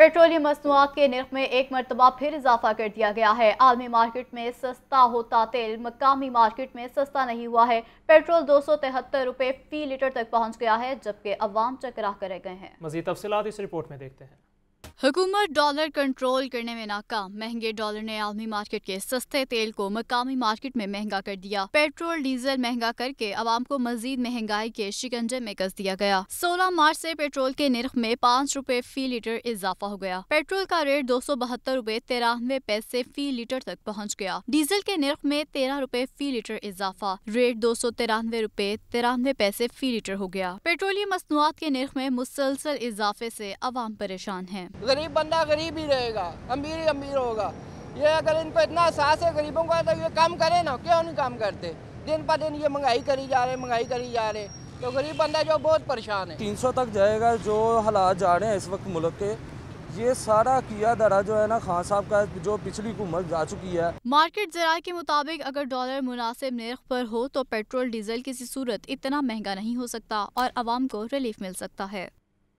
petroleum मसनूआत के नर्ख में एक मरतबा फिर इजाफा कर दिया गया है आलमी मार्केट में सस्ता होता तेल मकामी मार्केट में सस्ता नहीं हुआ है पेट्रोल दो सौ तिहत्तर रुपये फी लीटर तक पहुँच गया है जबकि अवाम चकरा कर गए हैं मजीद तफसी इस रिपोर्ट में देखते हैं हुकूमत डॉलर कंट्रोल करने में नाकाम महंगे डॉलर ने आलमी मार्केट के सस्ते तेल को मकामी मार्केट में महंगा कर दिया पेट्रोल डीजल महंगा करके आवाम को मजीद महंगाई के शिकंजे में कस दिया गया 16 मार्च से पेट्रोल के नर्ख में पाँच रूपए फी लीटर इजाफा हो गया पेट्रोल का रेट दो सौ बहत्तर रूपए तिरानवे पैसे फी लीटर तक पहुँच गया डीजल के नर्ख में तेरह रूपए फी लीटर इजाफा रेट दो सौ तिरानवे रूपए तिरानवे पैसे फी लीटर हो गया पेट्रोलियम मसनुआत के नर्ख में मुसलसल इजाफे ऐसी आवाम परेशान है गरीब बंदा गरीब ही रहेगा अमीर ही अमीर होगा ये अगर इनको इतना एहसास है गरीबों का तो ये काम करें ना क्यों नहीं काम करते दिन पर दिन ये महंगाई करी जा रहे महंगाई करी जा रहे तो गरीब बंदा जो बहुत परेशान है तीन सौ तक जाएगा जो हालात जा रहे हैं इस वक्त मुल्क के ये सारा किया दरा जो है ना खान साहब का जो पिछली हुकूमत जा चुकी है मार्केट जरा के मुताबिक अगर डॉलर मुनासिब नर्ख पर हो तो पेट्रोल डीजल किसी सूरत इतना महंगा नहीं हो सकता और आवाम को रिलीफ मिल सकता है